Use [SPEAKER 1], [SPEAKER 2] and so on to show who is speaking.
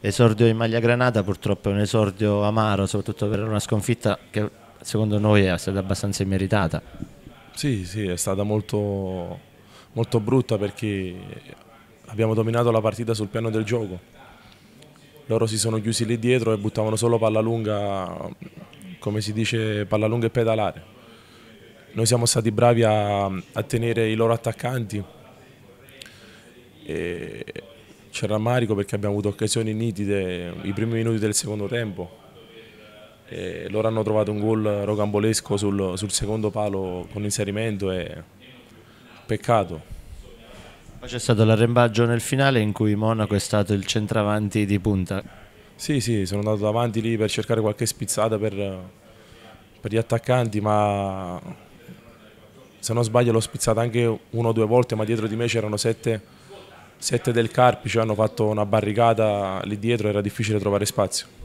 [SPEAKER 1] Esordio in maglia granata purtroppo è un esordio amaro, soprattutto per una sconfitta che secondo noi è stata abbastanza immeritata.
[SPEAKER 2] Sì, sì, è stata molto, molto brutta perché abbiamo dominato la partita sul piano del gioco. Loro si sono chiusi lì dietro e buttavano solo palla lunga, come si dice, palla lunga e pedalare. Noi siamo stati bravi a, a tenere i loro attaccanti e, c'è rammarico perché abbiamo avuto occasioni nitide i primi minuti del secondo tempo. E loro hanno trovato un gol rocambolesco sul, sul secondo palo con inserimento e peccato. Poi c'è
[SPEAKER 1] stato l'arrembaggio nel finale in cui Monaco è stato il centravanti
[SPEAKER 2] di punta. Sì, sì, sono andato davanti lì per cercare qualche spizzata per, per gli attaccanti, ma se non sbaglio l'ho spizzata anche una o due volte, ma dietro di me c'erano sette sette del Carpice hanno fatto una barricata lì dietro, era difficile trovare spazio.